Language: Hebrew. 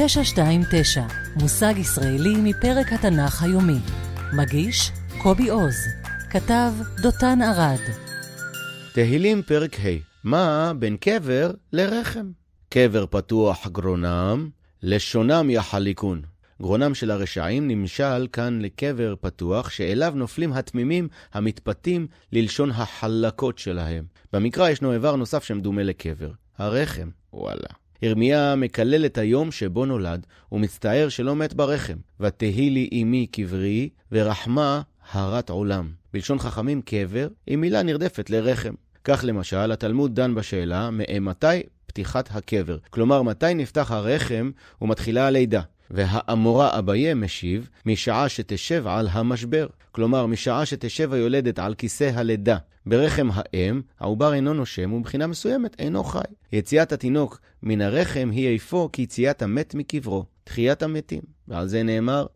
929, מושג ישראלי מפרק התנ"ך היומי. מגיש, קובי עוז. כתב, דותן ארד. תהילים פרק ה' מה בין קבר לרחם? קבר פתוח גרונם, לשונם יחליקון. גרונם של הרשעים נמשל כאן לקבר פתוח, שאליו נופלים התמימים המתפתים ללשון החלקות שלהם. במקרא ישנו איבר נוסף שמדומה לקבר, הרחם. וואלה. ירמיה מקלל את היום שבו נולד, ומצטער שלא מת ברחם. ותהי לי אמי קברי, ורחמה הרת עולם. בלשון חכמים קבר היא מילה נרדפת לרחם. כך למשל, התלמוד דן בשאלה, מאימתי פתיחת הקבר. כלומר, מתי נפתח הרחם ומתחילה הלידה. והאמורה אביה משיב, משעה שתשב על המשבר. כלומר, משעה שתשב היולדת על כיסא הלידה ברחם האם, העובר אינו נושם ומבחינה מסוימת אינו חי. יציאת התינוק מן הרחם היא איפה כיציאת המת מקברו, תחיית המתים. ועל זה נאמר,